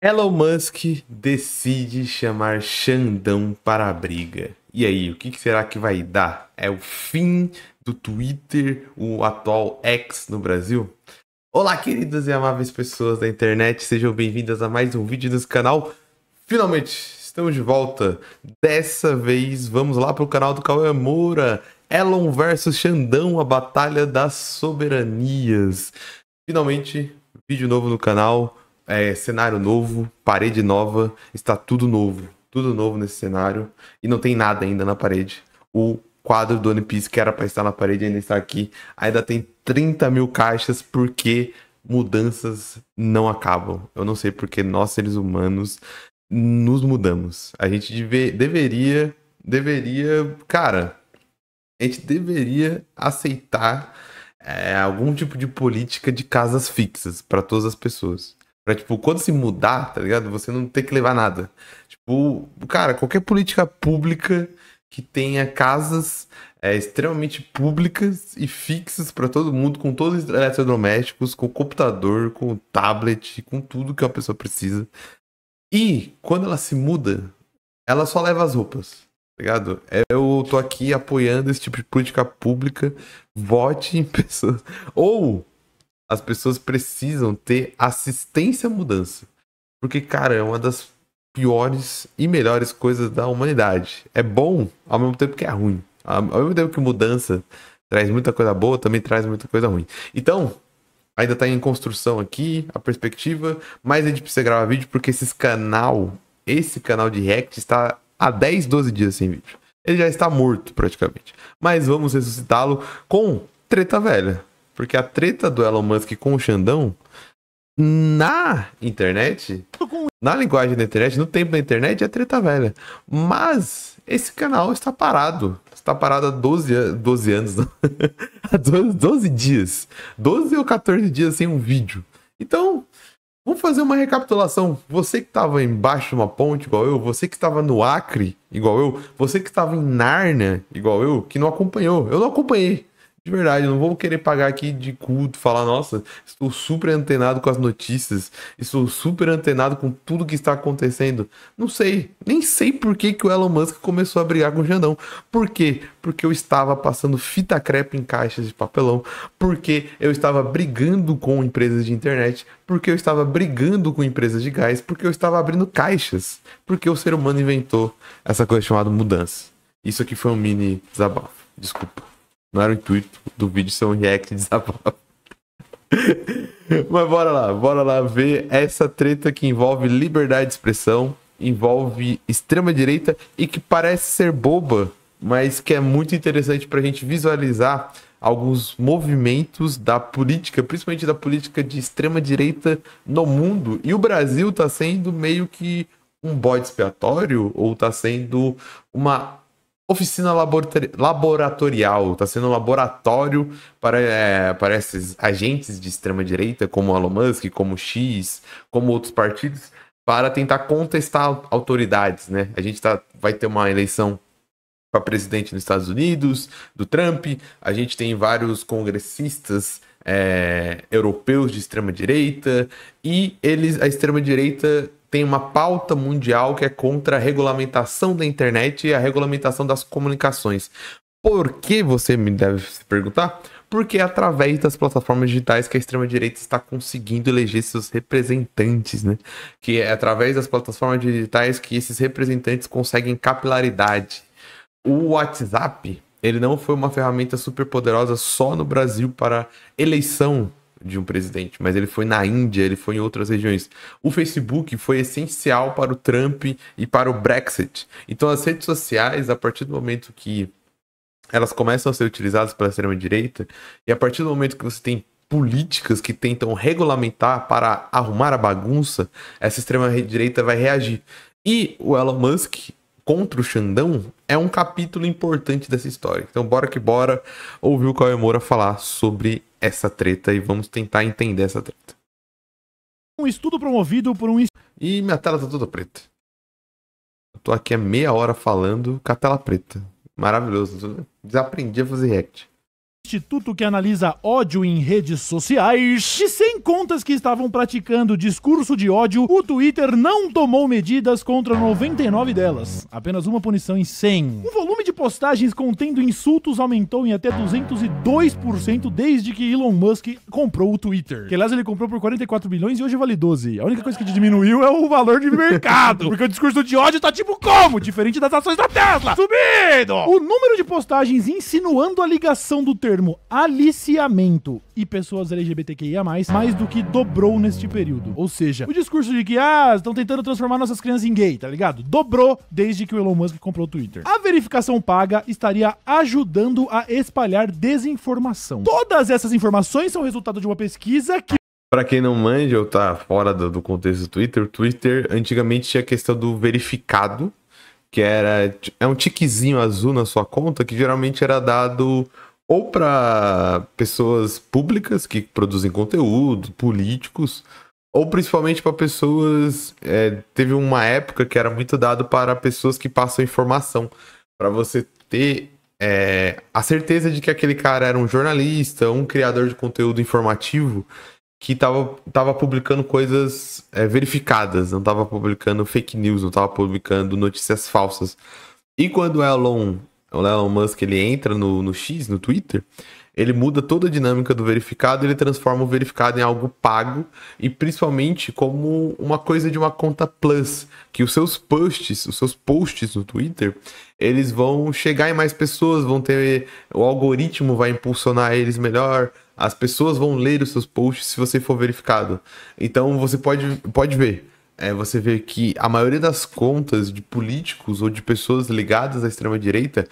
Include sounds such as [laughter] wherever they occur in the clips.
Elon Musk decide chamar Xandão para a briga. E aí, o que será que vai dar? É o fim do Twitter, o atual X no Brasil? Olá, queridas e amáveis pessoas da internet, sejam bem-vindas a mais um vídeo desse canal. Finalmente, estamos de volta. Dessa vez, vamos lá para o canal do Cauê Moura. Elon versus Xandão, a batalha das soberanias. Finalmente, vídeo novo no canal é, cenário novo, parede nova, está tudo novo. Tudo novo nesse cenário. E não tem nada ainda na parede. O quadro do One Piece que era para estar na parede ainda está aqui. Ainda tem 30 mil caixas, porque mudanças não acabam. Eu não sei porque nós, seres humanos, nos mudamos. A gente deve, deveria. Deveria. Cara, a gente deveria aceitar é, algum tipo de política de casas fixas para todas as pessoas. Pra, tipo, quando se mudar, tá ligado? Você não tem que levar nada. Tipo, cara, qualquer política pública que tenha casas é, extremamente públicas e fixas para todo mundo, com todos os eletrodomésticos, com computador, com tablet, com tudo que uma pessoa precisa. E quando ela se muda, ela só leva as roupas, tá ligado? Eu tô aqui apoiando esse tipo de política pública, vote em [laughs] pessoas. Ou as pessoas precisam ter assistência à mudança. Porque, cara, é uma das piores e melhores coisas da humanidade. É bom ao mesmo tempo que é ruim. Ao mesmo tempo que mudança traz muita coisa boa, também traz muita coisa ruim. Então, ainda está em construção aqui a perspectiva, mas a gente precisa gravar vídeo porque esse canal, esse canal de React está há 10, 12 dias sem vídeo. Ele já está morto praticamente. Mas vamos ressuscitá-lo com treta velha. Porque a treta do Elon Musk com o Xandão, na internet, na linguagem da internet, no tempo da internet, é treta velha. Mas esse canal está parado. Está parado há 12, 12 anos. [laughs] há 12, 12 dias. 12 ou 14 dias sem um vídeo. Então, Vamos fazer uma recapitulação. Você que estava embaixo de uma ponte, igual eu, você que estava no Acre, igual eu, você que estava em Nárnia, igual eu, que não acompanhou. Eu não acompanhei. De verdade, eu não vou querer pagar aqui de culto, falar, nossa, estou super antenado com as notícias, estou super antenado com tudo que está acontecendo. Não sei, nem sei por que, que o Elon Musk começou a brigar com o Jandão. Por quê? Porque eu estava passando fita crepe em caixas de papelão, porque eu estava brigando com empresas de internet, porque eu estava brigando com empresas de gás, porque eu estava abrindo caixas, porque o ser humano inventou essa coisa chamada mudança. Isso aqui foi um mini desabafo. Desculpa. Não era o intuito do vídeo ser um react desabafo. Mas bora lá, bora lá ver essa treta que envolve liberdade de expressão, envolve extrema-direita e que parece ser boba, mas que é muito interessante para a gente visualizar alguns movimentos da política, principalmente da política de extrema-direita no mundo. E o Brasil está sendo meio que um bode expiatório ou está sendo uma Oficina laboratorial, está sendo um laboratório para, é, para esses agentes de extrema-direita, como Elon Musk, como X, como outros partidos, para tentar contestar autoridades, né? A gente tá, vai ter uma eleição para presidente nos Estados Unidos, do Trump, a gente tem vários congressistas é, europeus de extrema-direita, e eles, a extrema-direita tem uma pauta mundial que é contra a regulamentação da internet e a regulamentação das comunicações. Por que você me deve se perguntar? Porque é através das plataformas digitais que a extrema-direita está conseguindo eleger seus representantes, né? Que é através das plataformas digitais que esses representantes conseguem capilaridade. O WhatsApp, ele não foi uma ferramenta super poderosa só no Brasil para eleição de um presidente, mas ele foi na Índia, ele foi em outras regiões. O Facebook foi essencial para o Trump e para o Brexit. Então, as redes sociais, a partir do momento que elas começam a ser utilizadas pela extrema-direita, e a partir do momento que você tem políticas que tentam regulamentar para arrumar a bagunça, essa extrema-direita vai reagir. E o Elon Musk, contra o Xandão é um capítulo importante dessa história. Então, bora que bora ouvir o Caio Moura falar sobre essa treta e vamos tentar entender essa treta. Um estudo promovido por um. E minha tela tá toda preta. Eu tô aqui há meia hora falando com a tela preta. Maravilhoso. Né? Desaprendi a fazer react instituto que analisa ódio em redes sociais, De sem contas que estavam praticando discurso de ódio, o Twitter não tomou medidas contra 99 delas. Apenas uma punição em 100. O volume de postagens contendo insultos aumentou em até 202% desde que Elon Musk comprou o Twitter. Que, aliás, ele comprou por 44 bilhões e hoje vale 12. A única coisa que diminuiu é o valor de mercado. [laughs] Porque o discurso de ódio tá tipo como? Diferente das ações da Tesla. Subindo! O número de postagens insinuando a ligação do termo termo aliciamento e pessoas LGBTQIA+, mais do que dobrou neste período. Ou seja, o discurso de que, ah, estão tentando transformar nossas crianças em gay, tá ligado? Dobrou desde que o Elon Musk comprou o Twitter. A verificação paga estaria ajudando a espalhar desinformação. Todas essas informações são resultado de uma pesquisa que para quem não manja ou tá fora do, do, contexto do Twitter, o Twitter antigamente tinha a questão do verificado, que era é um tiquezinho azul na sua conta que geralmente era dado ou para pessoas públicas que produzem conteúdo, políticos, ou principalmente para pessoas. É, teve uma época que era muito dado para pessoas que passam informação, para você ter é, a certeza de que aquele cara era um jornalista, um criador de conteúdo informativo que estava tava publicando coisas é, verificadas, não estava publicando fake news, não estava publicando notícias falsas. E quando Elon o Elon Musk ele entra no, no X, no Twitter, ele muda toda a dinâmica do verificado, ele transforma o verificado em algo pago e principalmente como uma coisa de uma conta plus, que os seus posts, os seus posts no Twitter, eles vão chegar em mais pessoas, vão ter o algoritmo vai impulsionar eles melhor, as pessoas vão ler os seus posts se você for verificado. Então você pode pode ver é, você vê que a maioria das contas de políticos ou de pessoas ligadas à extrema-direita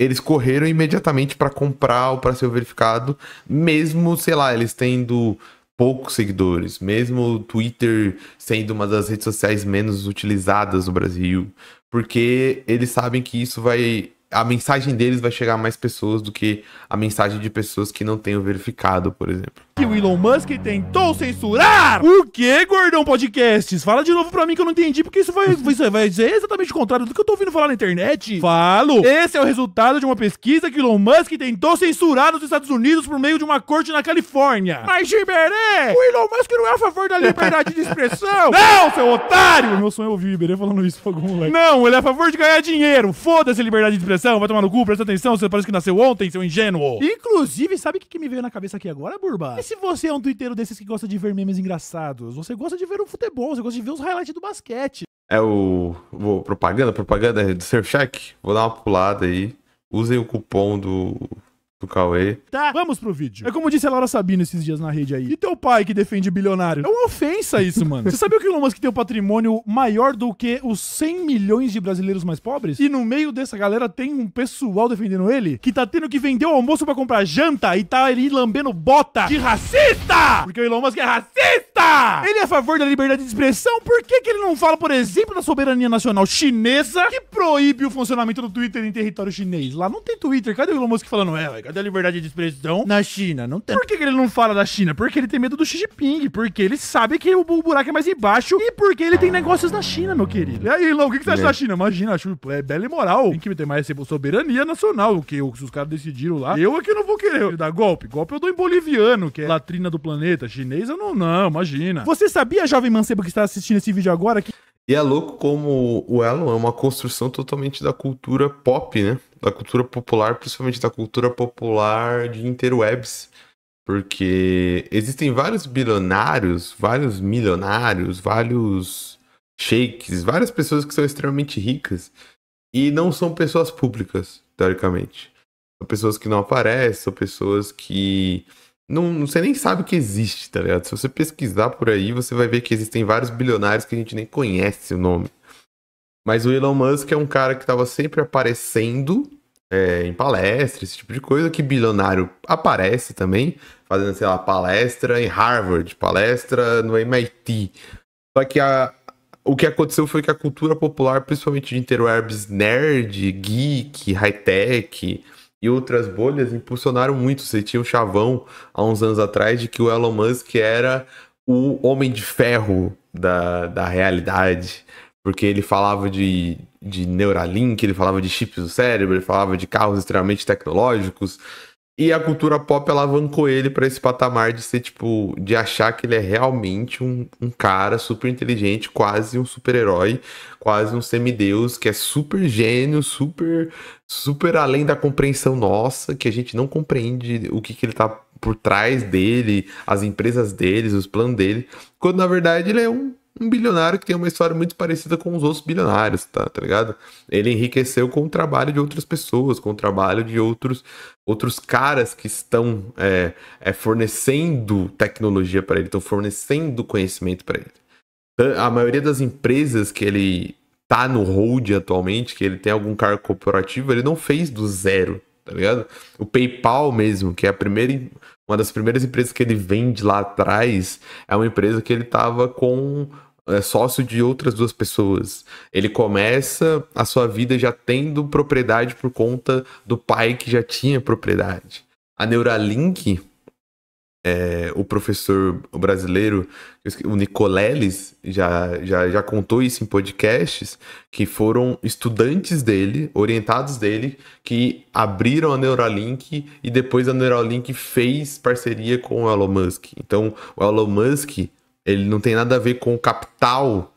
eles correram imediatamente para comprar ou para ser verificado, mesmo, sei lá, eles tendo poucos seguidores, mesmo o Twitter sendo uma das redes sociais menos utilizadas no Brasil, porque eles sabem que isso vai a mensagem deles vai chegar a mais pessoas do que a mensagem de pessoas que não tenham verificado, por exemplo que o Elon Musk tentou censurar. O que, gordão podcasts? Fala de novo pra mim que eu não entendi, porque isso vai, [laughs] isso vai dizer exatamente o contrário do que eu tô ouvindo falar na internet. Falo! Esse é o resultado de uma pesquisa que Elon Musk tentou censurar nos Estados Unidos por meio de uma corte na Califórnia. Mas, Giberê, o Elon Musk não é a favor da liberdade de expressão. [laughs] não, seu otário! Meu sonho é ouvir o Iberê falando isso pra algum moleque. Não, ele é a favor de ganhar dinheiro. Foda-se liberdade de expressão. Vai tomar no cu, presta atenção. Você parece que nasceu ontem, seu ingênuo. Inclusive, sabe o que, que me veio na cabeça aqui agora, Burba? se você é um twitteiro desses que gosta de ver memes engraçados, você gosta de ver o futebol, você gosta de ver os highlights do basquete. É o. Vou, propaganda? Propaganda do Surfshark? Vou dar uma pulada aí. Usem o cupom do do Cauê. Tá, vamos pro vídeo. É como disse a Laura Sabino esses dias na rede aí. E teu pai que defende bilionário? É uma ofensa isso, mano. [laughs] Você sabia que o Elon Musk tem um patrimônio maior do que os 100 milhões de brasileiros mais pobres? E no meio dessa galera tem um pessoal defendendo ele que tá tendo que vender o almoço para comprar janta e tá ali lambendo bota de racista! Porque o Elon Musk é racista! Ele é a favor da liberdade de expressão? Por que, que ele não fala, por exemplo, da soberania nacional chinesa que proíbe o funcionamento do Twitter em território chinês? Lá não tem Twitter. Cadê o Elon Musk falando? ela? É, da Liberdade de Expressão na China. Não tem. Por que, que ele não fala da China? Porque ele tem medo do Xi Jinping, porque ele sabe que o buraco é mais embaixo e porque ele tem negócios na China, meu querido. E aí, Lô, o que, que você acha é. da China? Imagina, acho é bela e moral. Tem que ter mais soberania nacional, o que os caras decidiram lá. Eu é que não vou querer dar golpe. Golpe eu dou em boliviano, que é latrina do planeta. Chinês eu não, não, imagina. Você sabia, jovem mancebo que está assistindo esse vídeo agora, que e é louco como o Elon é uma construção totalmente da cultura pop, né? da cultura popular, principalmente da cultura popular de interwebs. Porque existem vários bilionários, vários milionários, vários sheiks, várias pessoas que são extremamente ricas e não são pessoas públicas, teoricamente. São pessoas que não aparecem, são pessoas que não, você nem sabe que existe, tá ligado? Se você pesquisar por aí, você vai ver que existem vários bilionários que a gente nem conhece o nome. Mas o Elon Musk é um cara que estava sempre aparecendo é, em palestras, esse tipo de coisa, que bilionário aparece também, fazendo, sei lá, palestra em Harvard, palestra no MIT. Só que a, o que aconteceu foi que a cultura popular, principalmente de interwebs nerd, geek, high-tech e outras bolhas, impulsionaram muito. Você tinha um chavão há uns anos atrás de que o Elon Musk era o homem de ferro da, da realidade porque ele falava de, de Neuralink, ele falava de chips do cérebro, ele falava de carros extremamente tecnológicos. E a cultura pop alavancou ele para esse patamar de ser, tipo, de achar que ele é realmente um, um cara super inteligente, quase um super-herói, quase um semideus, que é super gênio, super, super além da compreensão nossa, que a gente não compreende o que, que ele tá por trás dele, as empresas deles, os planos dele, quando na verdade ele é um um bilionário que tem uma história muito parecida com os outros bilionários, tá, tá ligado? Ele enriqueceu com o trabalho de outras pessoas, com o trabalho de outros, outros caras que estão é, é, fornecendo tecnologia para ele, estão fornecendo conhecimento para ele. A maioria das empresas que ele tá no hold atualmente, que ele tem algum cargo corporativo, ele não fez do zero, tá ligado? O PayPal mesmo, que é a primeira, uma das primeiras empresas que ele vende lá atrás, é uma empresa que ele tava com é sócio de outras duas pessoas. Ele começa a sua vida já tendo propriedade por conta do pai que já tinha propriedade. A Neuralink, é, o professor brasileiro, o Nicoleles, já, já, já contou isso em podcasts, que foram estudantes dele, orientados dele, que abriram a Neuralink e depois a Neuralink fez parceria com o Elon Musk. Então, o Elon Musk ele não tem nada a ver com o capital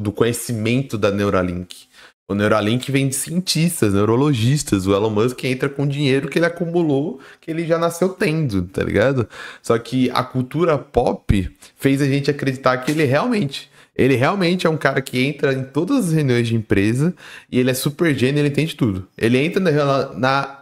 do conhecimento da Neuralink. O Neuralink vem de cientistas, neurologistas. O Elon Musk entra com dinheiro que ele acumulou, que ele já nasceu tendo, tá ligado? Só que a cultura pop fez a gente acreditar que ele realmente. Ele realmente é um cara que entra em todas as reuniões de empresa e ele é super gênio, ele entende tudo. Ele entra na, na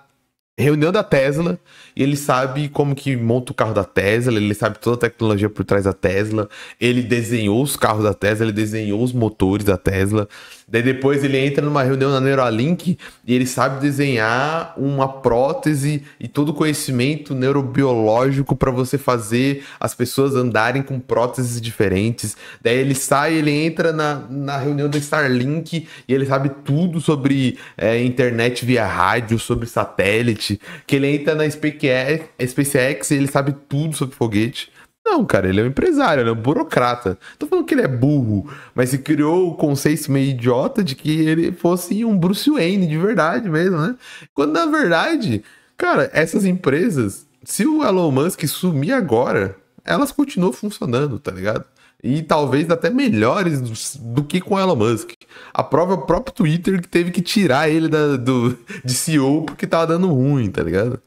reunião da Tesla e ele sabe como que monta o carro da Tesla, ele sabe toda a tecnologia por trás da Tesla, ele desenhou os carros da Tesla, ele desenhou os motores da Tesla, Daí depois ele entra numa reunião na Neuralink e ele sabe desenhar uma prótese e todo o conhecimento neurobiológico para você fazer as pessoas andarem com próteses diferentes. Daí ele sai, ele entra na, na reunião da Starlink e ele sabe tudo sobre é, internet via rádio, sobre satélite. Que ele entra na SpaceX, SpaceX e ele sabe tudo sobre foguete. Não, cara, ele é um empresário, ele é um burocrata. Tô falando que ele é burro, mas se criou o conceito meio idiota de que ele fosse um Bruce Wayne de verdade mesmo, né? Quando na verdade, cara, essas empresas, se o Elon Musk sumir agora, elas continuam funcionando, tá ligado? E talvez até melhores do, que com o Elon Musk. A prova é o próprio Twitter que teve que tirar ele da, do, de CEO porque tava dando ruim, tá ligado?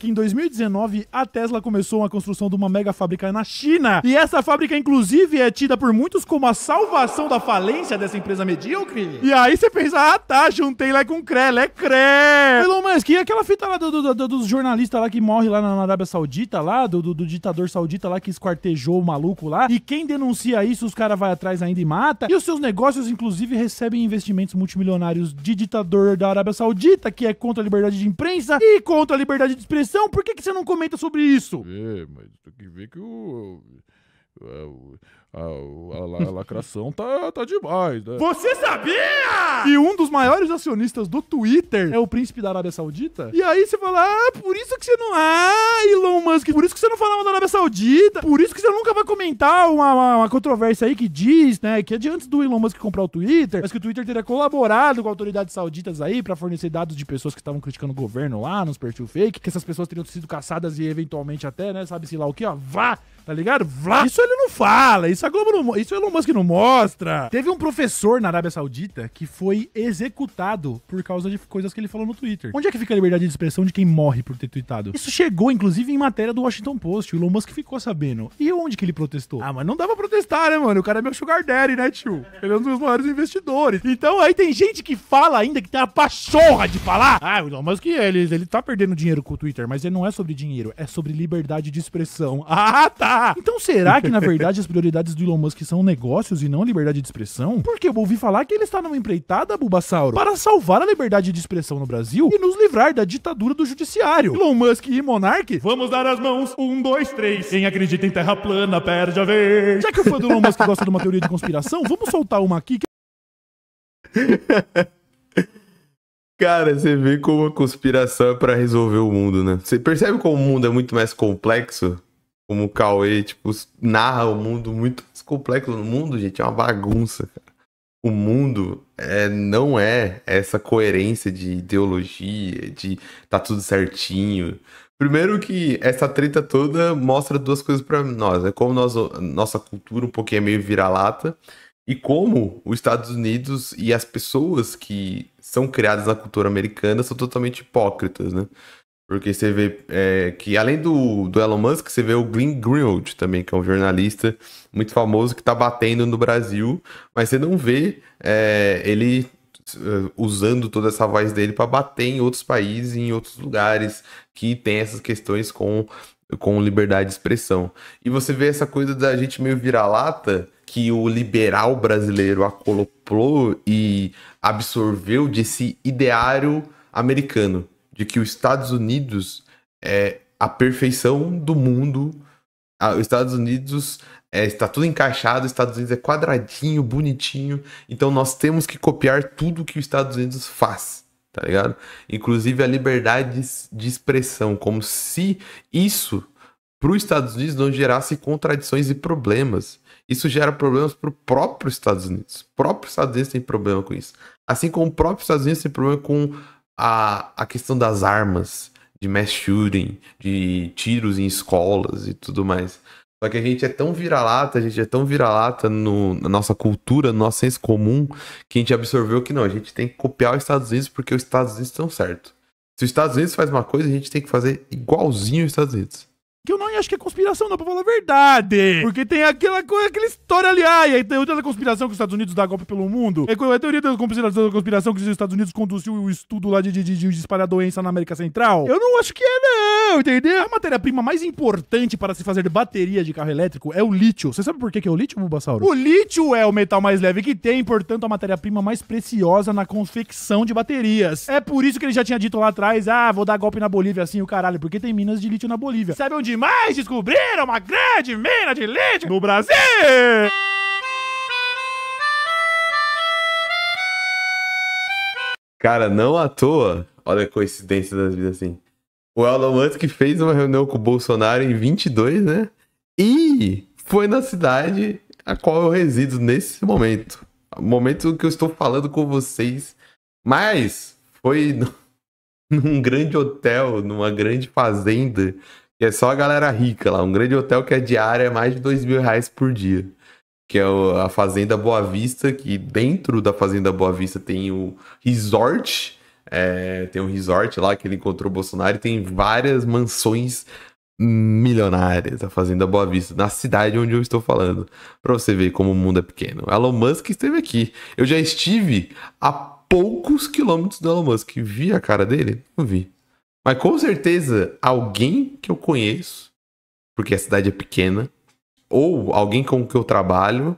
que em 2019 a Tesla começou a construção de uma mega fábrica na China. E essa fábrica, inclusive, é tida por muitos como a salvação da falência dessa empresa medíocre. E aí você pensa, ah tá, juntei lá com Crela, é Cré. Pelo menos que aquela fita lá do, do, do, dos jornalistas lá que morre lá na Arábia Saudita, lá, do, do, ditador saudita lá que esquartejou o maluco lá. E quem denuncia isso, os caras vai atrás ainda e mata. E os seus negócios, inclusive, recebem investimentos multimilionários de ditador da Arábia Saudita, que é contra a liberdade de imprensa e contra a liberdade de expressão eleição, por que, que você não comenta sobre isso? É, mas tem que ver que o, o, ah, a, a, a lacração tá, tá demais, né? Você sabia? E um dos maiores acionistas do Twitter é o príncipe da Arábia Saudita. E aí você fala, ah, por isso que você não. Ah, Elon Musk, por isso que você não falava da Arábia Saudita, por isso que você nunca vai comentar uma, uma, uma controvérsia aí que diz, né, que é diante do Elon Musk comprar o Twitter, mas que o Twitter teria colaborado com autoridades sauditas aí para fornecer dados de pessoas que estavam criticando o governo lá, nos perfil fake, que essas pessoas teriam sido caçadas e eventualmente até, né, sabe-se lá o que, ó, vá Tá ligado? Vlá. Isso ele não fala, isso a Globo não, isso o Elon Musk não mostra. Teve um professor na Arábia Saudita que foi executado por causa de coisas que ele falou no Twitter. Onde é que fica a liberdade de expressão de quem morre por ter tweetado? Isso chegou inclusive em matéria do Washington Post, o Elon Musk ficou sabendo. E onde que ele protestou? Ah, mas não dá pra protestar, né, mano? O cara é meu sugar daddy, né, tio? Ele é um dos maiores investidores. Então aí tem gente que fala ainda que tem a pachorra de falar. Ah, o Elon Musk, ele, ele tá perdendo dinheiro com o Twitter, mas ele não é sobre dinheiro, é sobre liberdade de expressão. [laughs] Ah, tá! Ah! então será que, na verdade, as prioridades do Elon Musk são negócios e não liberdade de expressão? Porque eu ouvi falar que ele está numa empreitada, Bulbasauro, para salvar a liberdade de expressão no Brasil e nos livrar da ditadura do judiciário. Elon Musk e Monark, vamos dar as mãos. Um, dois, três. Quem acredita em terra plana perde a vez. Já que o fã do Elon Musk gosta de uma teoria de conspiração, vamos soltar uma aqui que... [laughs] Cara, você vê como a conspiração é pra resolver o mundo, né? Você percebe como o mundo é muito mais complexo como o Cauê, tipo, narra o um mundo muito mais complexo. O mundo, gente, é uma bagunça, cara. O mundo é, não é essa coerência de ideologia, de tá tudo certinho. Primeiro que essa treta toda mostra duas coisas para nós. É como nós, nossa cultura um pouquinho é meio vira-lata e como os Estados Unidos e as pessoas que são criadas na cultura americana são totalmente hipócritas, né? Porque você vê é, que, além do, do Elon Musk, você vê o Glenn Greenwald também, que é um jornalista muito famoso que está batendo no Brasil, mas você não vê é, ele uh, usando toda essa voz dele para bater em outros países, em outros lugares que tem essas questões com, com liberdade de expressão. E você vê essa coisa da gente meio vira-lata que o liberal brasileiro acoloplou e absorveu desse ideário americano de que os Estados Unidos é a perfeição do mundo. Ah, os Estados Unidos é, está tudo encaixado, os Estados Unidos é quadradinho, bonitinho. Então nós temos que copiar tudo que os Estados Unidos faz, tá ligado? Inclusive a liberdade de expressão, como se isso para os Estados Unidos não gerasse contradições e problemas. Isso gera problemas para o próprio Estados Unidos. O próprio Estados Unidos tem problema com isso. Assim como o próprio Estados Unidos tem problema com a, a questão das armas, de mass shooting, de tiros em escolas e tudo mais. Só que a gente é tão vira-lata, a gente é tão vira-lata no, na nossa cultura, no nosso senso comum, que a gente absorveu que não, a gente tem que copiar os Estados Unidos porque os Estados Unidos estão certo. Se os Estados Unidos faz uma coisa, a gente tem que fazer igualzinho os Estados Unidos. Que eu não acho que é conspiração, não, pra falar a verdade. Porque tem aquela coisa, aquela história ali. Ah, e aí tem outra da conspiração que os Estados Unidos dá golpe pelo mundo. É, é a teoria da conspiração, da conspiração que os Estados Unidos conduziu o estudo lá de, de, de, de espalhar doença na América Central. Eu não acho que é, não, entendeu? A matéria-prima mais importante para se fazer bateria de carro elétrico é o lítio. Você sabe por que, que é o lítio, Bulbasauro? O lítio é o metal mais leve que tem, portanto, a matéria-prima mais preciosa na confecção de baterias. É por isso que ele já tinha dito lá atrás: ah, vou dar golpe na Bolívia assim, o caralho, porque tem minas de lítio na Bolívia. Sabe onde demais descobriram uma grande mina de leite no Brasil! Cara, não à toa, olha a coincidência das vidas assim. O Elon Musk fez uma reunião com o Bolsonaro em 22, né? E foi na cidade a qual eu resido nesse momento. Momento que eu estou falando com vocês. Mas foi [laughs] num grande hotel, numa grande fazenda e é só a galera rica lá. Um grande hotel que a é diária é mais de dois mil reais por dia. Que é a Fazenda Boa Vista, que dentro da Fazenda Boa Vista tem o resort. É, tem um resort lá que ele encontrou o Bolsonaro e tem várias mansões milionárias. A Fazenda Boa Vista, na cidade onde eu estou falando. Pra você ver como o mundo é pequeno. Elon Musk esteve aqui. Eu já estive a poucos quilômetros do Elon Musk. Vi a cara dele? Não vi. Mas com certeza, alguém que eu conheço, porque a cidade é pequena, ou alguém com que eu trabalho,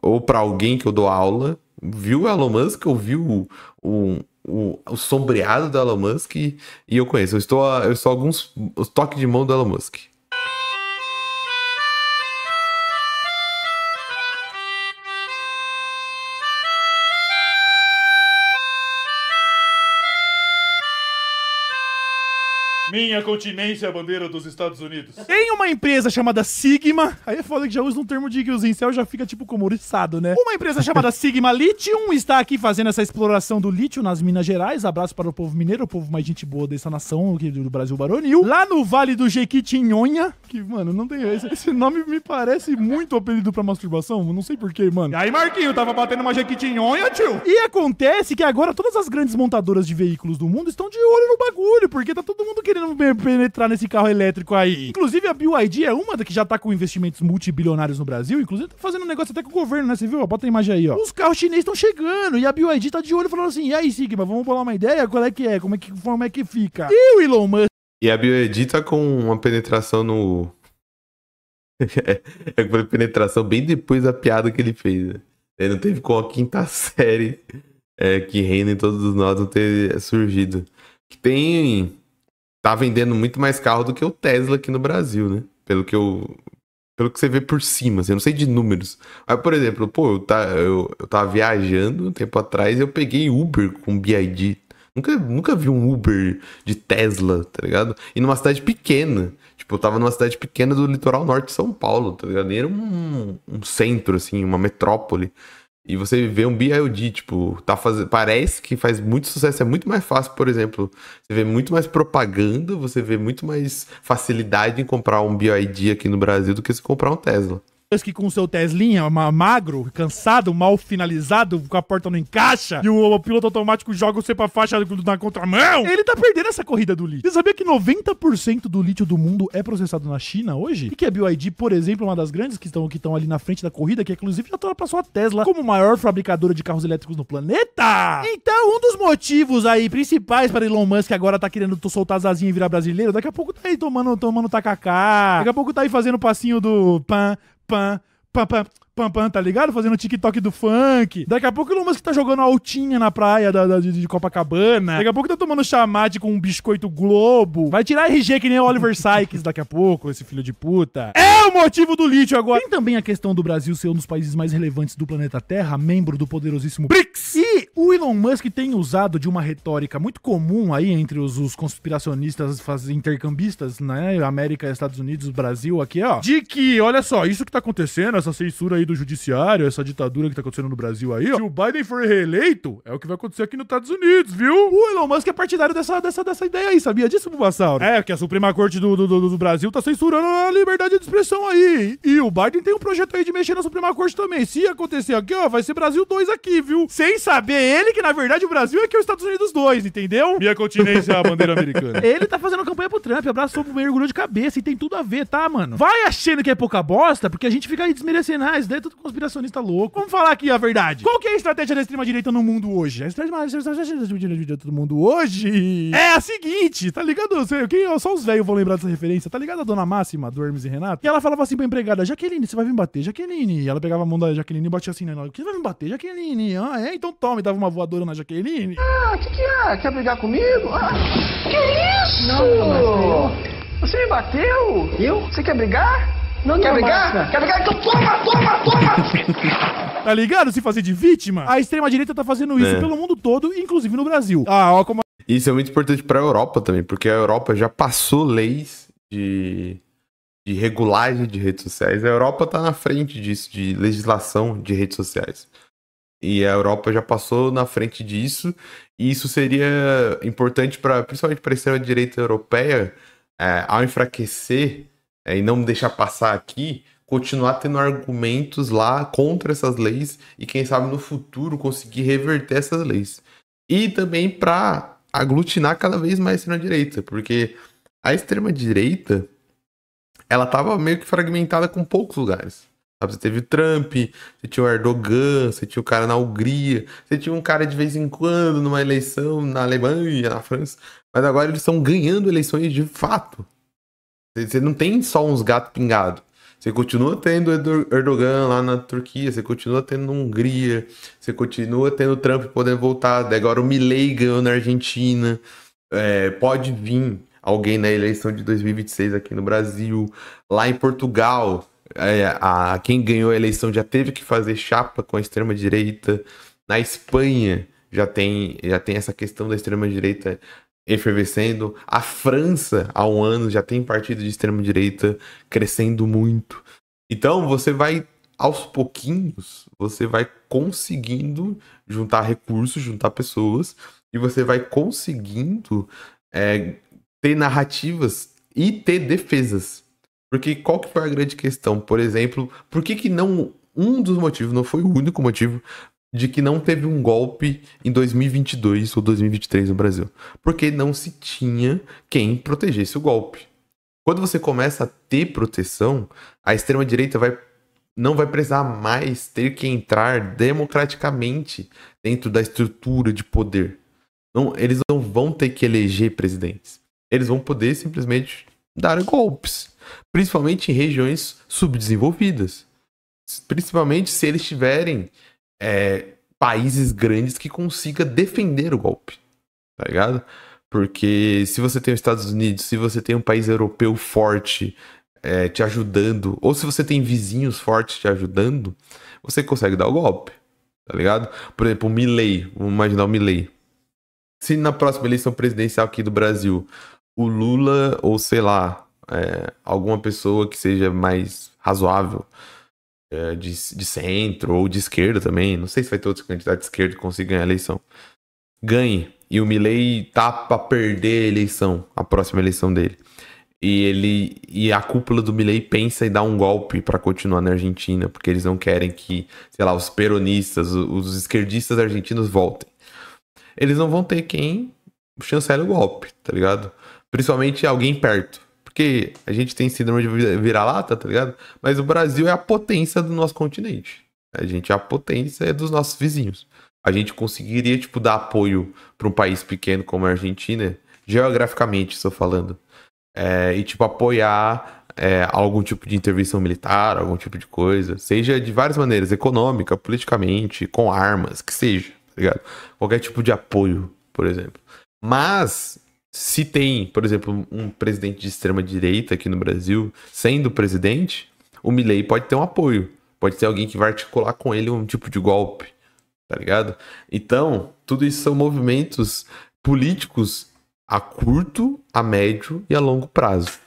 ou para alguém que eu dou aula, viu o Elon Musk, ouviu o, o, o, sombreado do Elon Musk, e eu conheço. Eu estou, eu estou alguns toques de mão do Elon Musk. Minha continência é a bandeira dos Estados Unidos. Tem uma empresa chamada Sigma. Aí é foda que já usa um termo de que os incel já fica tipo comoriçado, né? Uma empresa chamada [laughs] Sigma Lithium está aqui fazendo essa exploração do lítio nas Minas Gerais. Abraço para o povo mineiro, o povo mais gente boa dessa nação do Brasil Baronil. Lá no Vale do Jequitinhonha, que, mano, não tem. Esse, esse nome me parece muito apelido para masturbação. Não sei porquê, mano. E aí, Marquinho, tava batendo uma jequitinhonha, tio. E acontece que agora todas as grandes montadoras de veículos do mundo estão de olho no bagulho, porque tá todo mundo querendo querendo penetrar nesse carro elétrico aí. Inclusive, a BYD é uma que já tá com investimentos multibilionários no Brasil, inclusive tá fazendo um negócio até com o governo, né? Você viu? Bota a imagem aí, ó. Os carros chineses estão chegando e a BYD tá de olho falando assim: e aí, Sigma, vamos bolar uma ideia? Qual é que é? Como é que, como é que fica? E o Elon Musk? E a BYD tá com uma penetração no. [laughs] é uma penetração bem depois da piada que ele fez. Né? Ele não teve com a quinta série é, que reina em todos nós não ter surgido. Que tem tá vendendo muito mais carro do que o Tesla aqui no Brasil, né? Pelo que eu. Pelo que você vê por cima, assim, eu não sei de números. Mas, por exemplo, pô, eu, tá, eu, eu tava viajando um tempo atrás e eu peguei Uber com BID. Nunca, nunca vi um Uber de Tesla, tá ligado? E numa cidade pequena. Tipo, eu tava numa cidade pequena do litoral norte de São Paulo, tá ligado? E era um, um centro, assim, uma metrópole. E você vê um BIOD, tipo, tá faz... parece que faz muito sucesso, é muito mais fácil, por exemplo. Você vê muito mais propaganda, você vê muito mais facilidade em comprar um BIOD aqui no Brasil do que se comprar um Tesla que com seu Teslinha, magro, cansado, mal finalizado, com a porta não encaixa, e o, o piloto automático joga você pra faixa na contramão, ele tá perdendo essa corrida do lítio. Você sabia que 90% do lítio do mundo é processado na China hoje? E que a BYD, por exemplo, é uma das grandes que estão, que estão ali na frente da corrida, que inclusive já ultrapassou a Tesla como maior fabricadora de carros elétricos no planeta. Então, um dos motivos aí principais para Elon Musk agora tá querendo soltar as asinhas e virar brasileiro, daqui a pouco tá aí tomando, tomando tacacá, daqui a pouco tá aí fazendo o passinho do pan pain, pain, pain. pam, pam, tá ligado? Fazendo o TikTok do funk. Daqui a pouco o Elon Musk tá jogando altinha na praia da, da, de Copacabana. Daqui a pouco tá tomando chamate com um biscoito globo. Vai tirar RG que nem o Oliver Sykes daqui a pouco, esse filho de puta. É o motivo do lítio agora. Tem também a questão do Brasil ser um dos países mais relevantes do planeta Terra, membro do poderosíssimo BRICS. E o Elon Musk tem usado de uma retórica muito comum aí entre os, os conspiracionistas faz, intercambistas, né? América, Estados Unidos, Brasil, aqui, ó. De que, olha só, isso que tá acontecendo, essa censura aí aí do judiciário, essa ditadura que tá acontecendo no Brasil aí, ó. Se o Biden for reeleito, é o que vai acontecer aqui nos Estados Unidos, viu? O Elon Musk é partidário dessa, dessa, dessa ideia aí, sabia disso, Bubassauro? É, que a Suprema Corte do, do, do, do Brasil tá censurando a liberdade de expressão aí. E o Biden tem um projeto aí de mexer na Suprema Corte também. Se acontecer aqui, ó, vai ser Brasil 2 aqui, viu? Sem saber ele que, na verdade, o Brasil é que é os Estados Unidos 2, entendeu? Minha continência a bandeira americana. [laughs] Ele tá fazendo campanha pro Trump, abraço pro mergulho de cabeça e tem tudo a ver, tá, mano? Vai achando que é pouca bosta, porque a gente fica aí desmerecendo, ah, isso é tudo conspiracionista louco. Vamos falar aqui a verdade. Qual que é a estratégia da extrema-direita no mundo hoje? A estratégia da extrema-direita no mundo hoje é a seguinte, tá ligado? Quem, só os velhos vão lembrar dessa referência. Tá ligado a dona Máxima, do Hermes e Renato? E ela falava assim pra empregada, Jaqueline, você vai vir bater, Jaqueline. E ela pegava a mão da Jaqueline e batia assim na né? Você vai me bater, Jaqueline? Ah, é? Então tome. Dava uma voadora na Jaqueline. Ah, o que, que é? Quer brigar comigo? Ah, que isso? Não, não, não. Você me bateu? Eu? Você quer brigar? Não, não Quer brigar? Massa. Quer brigar? Então toma, toma, toma! tá ligado? Se fazer de vítima, a extrema-direita tá fazendo isso é. pelo mundo todo, inclusive no Brasil. Ah, ó como... Isso é muito importante pra Europa também, porque a Europa já passou leis de, de regulagem de redes sociais. A Europa tá na frente disso, de legislação de redes sociais. E a Europa já passou na frente disso, e isso seria importante para principalmente para a extrema direita europeia, é, ao enfraquecer é, e não deixar passar aqui, continuar tendo argumentos lá contra essas leis e quem sabe no futuro conseguir reverter essas leis. E também para aglutinar cada vez mais a extrema direita, porque a extrema direita ela tava meio que fragmentada com poucos lugares. Sabe? Você teve Trump, você tinha o Erdogan, você tinha o cara na Hungria, você tinha um cara de vez em quando numa eleição na Alemanha, na França, mas agora eles estão ganhando eleições de fato. Você não tem só uns gatos pingados. Você continua tendo Erdogan lá na Turquia, você continua tendo Hungria, você continua tendo Trump podendo voltar, agora o Milley ganhou na Argentina. É, pode vir alguém na eleição de 2026 aqui no Brasil. Lá em Portugal, é, a, quem ganhou a eleição já teve que fazer chapa com a extrema-direita. Na Espanha, já tem, já tem essa questão da extrema-direita efervescendo. A França, há um ano, já tem partido de extrema-direita crescendo muito. Então, você vai, aos pouquinhos, você vai conseguindo juntar recursos, juntar pessoas, e você vai conseguindo é, ter narrativas e ter defesas. Porque qual que foi a grande questão? Por exemplo, por que, que não. Um dos motivos, não foi o único motivo, de que não teve um golpe em 2022 ou 2023 no Brasil, porque não se tinha quem protegesse o golpe. Quando você começa a ter proteção, a extrema direita vai não vai precisar mais ter que entrar democraticamente dentro da estrutura de poder. Não, eles não vão ter que eleger presidentes. Eles vão poder simplesmente dar golpes, principalmente em regiões subdesenvolvidas. Principalmente se eles tiverem é, países grandes que consiga defender o golpe, tá ligado? Porque se você tem os Estados Unidos, se você tem um país europeu forte é, te ajudando, ou se você tem vizinhos fortes te ajudando, você consegue dar o golpe, tá ligado? Por exemplo, o Milley, vamos imaginar o Milley. Se na próxima eleição presidencial aqui do Brasil, o Lula, ou sei lá, é, alguma pessoa que seja mais razoável, eh, de, de centro ou de esquerda também, não sei se vai ter outra candidata de esquerda que consiga ganhar a eleição, ganhe. E o Milley tá pra perder a eleição, a próxima eleição dele. E ele e a cúpula do Milley pensa em dar um golpe para continuar na Argentina, porque eles não querem que, sei lá, os peronistas, os esquerdistas argentinos voltem. Eles não vão ter quem chancele o golpe, tá ligado? Principalmente alguém perto. Porque a gente tem síndrome de vira-lata, tá ligado? Mas o Brasil é a potência do nosso continente. A gente é a potência dos nossos vizinhos. A gente conseguiria, tipo, dar apoio para um país pequeno como a Argentina, geograficamente, estou falando. É, e, tipo, apoiar é, algum tipo de intervenção militar, algum tipo de coisa. Seja de várias maneiras, econômica, politicamente, com armas, que seja, tá ligado? Qualquer tipo de apoio, por exemplo. Mas se tem, por exemplo, um presidente de extrema direita aqui no Brasil sendo presidente, o Milley pode ter um apoio, pode ter alguém que vai articular com ele um tipo de golpe, tá ligado? Então, tudo isso são movimentos políticos a curto, a médio e a longo prazo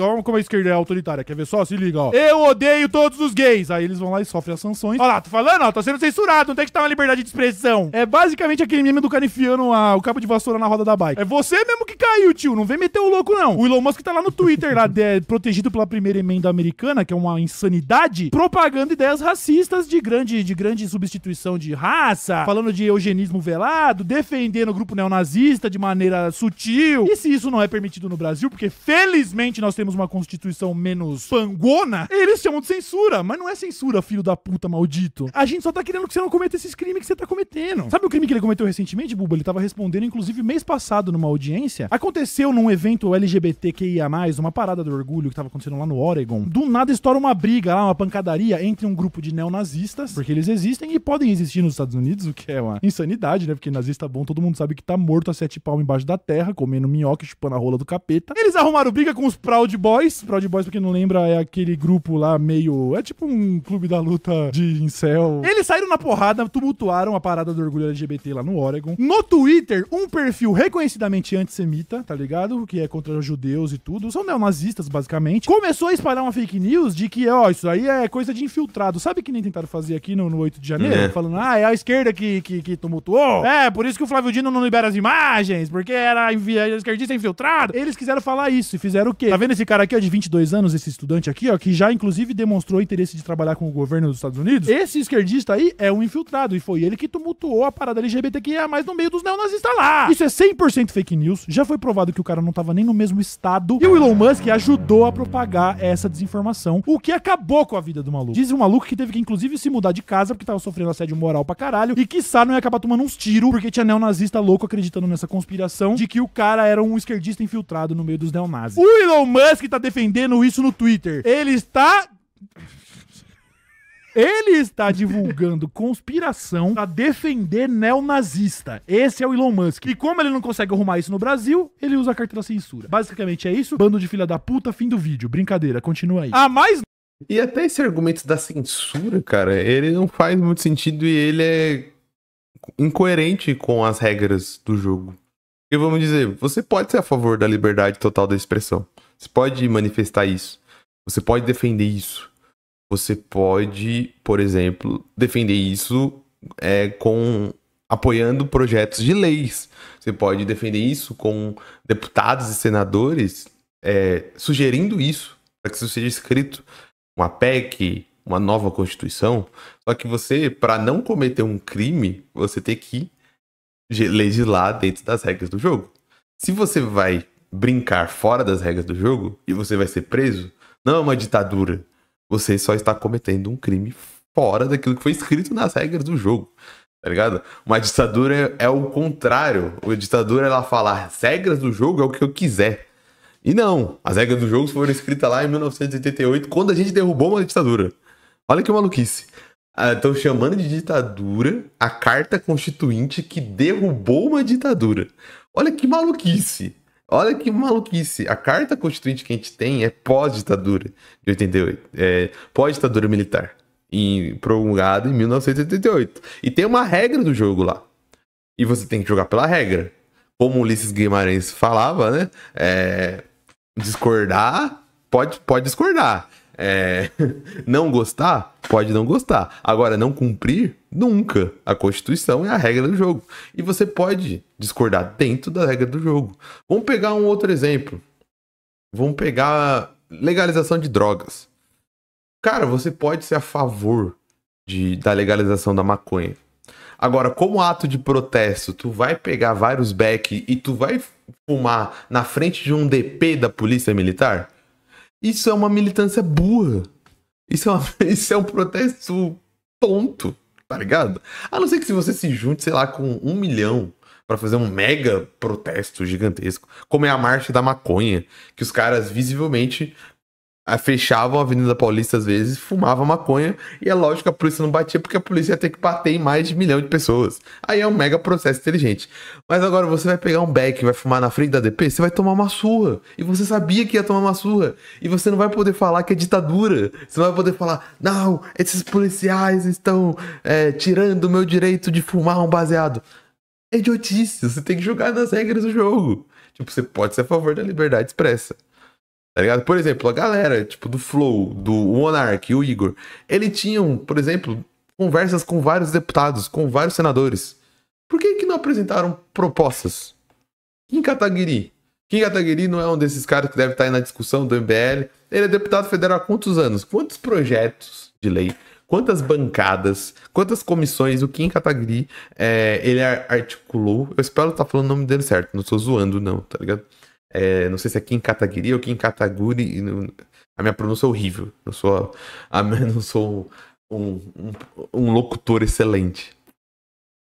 olha como a esquerda é autoritária. Quer ver só? Se liga, ó. Eu odeio todos os gays. Aí eles vão lá e sofrem as sanções. Olha lá, tô falando, ó. Tô sendo censurado. Não tem é que estar tá uma liberdade de expressão. É basicamente aquele meme do cara enfiando a, o cabo de vassoura na roda da bike. É você mesmo que caiu, tio. Não vem meter o louco, não. O Elon Musk tá lá no Twitter, lá, de, é, protegido pela primeira emenda americana, que é uma insanidade, propagando ideias racistas de grande, de grande substituição de raça, falando de eugenismo velado, defendendo o grupo neonazista de maneira sutil. E se isso não é permitido no Brasil, porque felizmente não nós temos uma constituição menos pangona, eles chamam de censura. Mas não é censura, filho da puta maldito. A gente só tá querendo que você não cometa esses crimes que você tá cometendo. Sabe o crime que ele cometeu recentemente, Buba? Ele tava respondendo, inclusive, mês passado numa audiência. Aconteceu num evento LGBTQIA, uma parada do orgulho que tava acontecendo lá no Oregon. Do nada estoura uma briga lá, uma pancadaria entre um grupo de neonazistas, porque eles existem e podem existir nos Estados Unidos, o que é uma insanidade, né? Porque nazista bom, todo mundo sabe que tá morto a sete palmos embaixo da terra, comendo minhoca, chupando a rola do capeta. Eles arrumaram briga com os Proud Boys. Proud Boys, pra quem não lembra, é aquele grupo lá meio. É tipo um clube da luta de incel. Eles saíram na porrada, tumultuaram a parada do orgulho LGBT lá no Oregon. No Twitter, um perfil reconhecidamente antissemita, tá ligado? Que é contra judeus e tudo. São neonazistas, basicamente. Começou a espalhar uma fake news de que, ó, isso aí é coisa de infiltrado. Sabe que nem tentaram fazer aqui no, no 8 de janeiro? É. Falando, ah, é a esquerda que, que, que tumultuou. É, por isso que o Flávio Dino não libera as imagens, porque era esquerdista infiltrado. Eles quiseram falar isso e fizeram o quê? Tá vendo esse cara aqui, ó, de 22 anos, esse estudante aqui, ó, que já inclusive demonstrou interesse de trabalhar com o governo dos Estados Unidos? Esse esquerdista aí é um infiltrado e foi ele que tumultuou a parada LGBTQIA mais no meio dos neonazistas tá lá. Isso é 100% fake news. Já foi provado que o cara não tava nem no mesmo estado. E o Elon Musk ajudou a propagar essa desinformação, o que acabou com a vida do maluco. Diz um maluco que teve que inclusive se mudar de casa porque tava sofrendo assédio moral pra caralho e quiçá não ia acabar tomando uns tiros porque tinha neonazista louco acreditando nessa conspiração de que o cara era um esquerdista infiltrado no meio dos neonazis. O Elon Elon Musk tá defendendo isso no Twitter. Ele está ele está divulgando conspiração para defender neonazista. Esse é o Elon Musk. E como ele não consegue arrumar isso no Brasil, ele usa a carteira censura. Basicamente é isso. Bando de filha da puta, fim do vídeo. Brincadeira, continua aí. Ah, mais. E até esse argumento da censura, cara, ele não faz muito sentido e ele é incoerente com as regras do jogo. E vamos dizer, você pode ser a favor da liberdade total da expressão. Você pode manifestar isso. Você pode defender isso. Você pode, por exemplo, defender isso é, com apoiando projetos de leis. Você pode defender isso com deputados e senadores é, sugerindo isso para que isso seja escrito. Uma PEC, uma nova Constituição. Só que você, para não cometer um crime, você tem que legislar dentro das regras do jogo. Se você vai brincar fora das regras do jogo e você vai ser preso, não é uma ditadura. Você só está cometendo um crime fora daquilo que foi escrito nas regras do jogo. Tá ligado? Uma ditadura é, o contrário. O ditadura ela fala, as regras do jogo é o que eu quiser. E não, as regras do jogo foram escritas lá em 1988, quando a gente derrubou uma ditadura. Olha que maluquice. Estão ah, chamando de ditadura a carta constituinte que derrubou uma ditadura. Olha que maluquice. Olha que maluquice. A carta constituinte que a gente tem é pós-ditadura de 88. É pós-ditadura militar. E promulgada em 1988. E tem uma regra do jogo lá. E você tem que jogar pela regra. Como Ulisses Guimarães falava, né? É, discordar, pode, pode discordar. É, [laughs] não gostar? Pode não gostar. Agora, não cumprir? Nunca. A Constituição é a regra do jogo. E você pode discordar dentro da regra do jogo. Vamos pegar um outro exemplo. Vamos pegar legalização de drogas. Cara, você pode ser a favor de, da legalização da maconha. Agora, como ato de protesto, tu vai pegar vários beck e tu vai fumar na frente de um DP da polícia militar? Isso é uma militância burra. Isso é, uma, [laughs] isso é um protesto tonto, tá ligado? A não ser que se você se junte, sei lá, com um milhão para fazer um mega protesto gigantesco, como é a marcha da maconha, que os caras visivelmente fechavam a Avenida Paulista às vezes, fumava maconha, e é lógico que a polícia não batia porque a polícia ia ter que bater em mais de um milhão de pessoas. Aí é um mega processo inteligente. Mas agora você vai pegar um beck e vai fumar na frente da DP, você vai tomar uma surra. E você sabia que ia tomar uma surra. E você não vai poder falar que é ditadura. Você não vai poder falar, não, esses policiais estão é, tirando o meu direito de fumar um baseado. É idiotice, você tem que jogar nas regras do jogo. Tipo, você pode ser a favor da liberdade expressa. Tá ligado? Por exemplo, a galera, tipo, do Flow, do Monark e o Igor, ele tinham, por exemplo, conversas com vários deputados, com vários senadores. Por que, que não apresentaram propostas? Kim Kataguiri. Kim Kataguiri não é um desses caras que deve estar aí na discussão do MBL. Ele é deputado federal há quantos anos? Quantos projetos de lei? Quantas bancadas? Quantas comissões o Kim Kataguiri é, ele articulou? Eu espero estar falando o nome dele certo. Não estou zoando, não, tá ligado? É, não sei se é Kim Kataguiri ou Kim Kataguri. A minha pronúncia é horrível. Eu sou, a, [laughs] não sou um, um, um locutor excelente.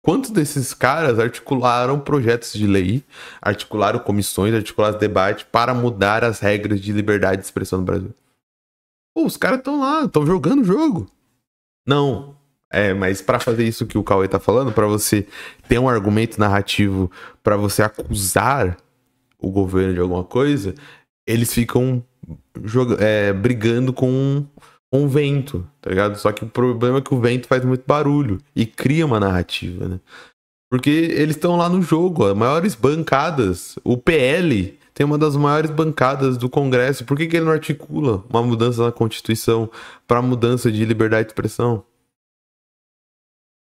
Quantos desses caras articularam projetos de lei, articularam comissões, articularam debates para mudar as regras de liberdade de expressão no Brasil? Pô, os caras estão lá, estão jogando o jogo. Não. É, mas para fazer isso que o Cauê tá falando, para você ter um argumento narrativo, para você acusar o governo de alguma coisa, eles ficam jogando é, brigando com um vento, tá ligado? Só que o problema é que o vento faz muito barulho e cria uma narrativa, né? Porque eles estão lá no jogo, as maiores bancadas. O PL tem uma das maiores bancadas do Congresso. Por que, que ele não articula uma mudança na Constituição para mudança de liberdade de expressão?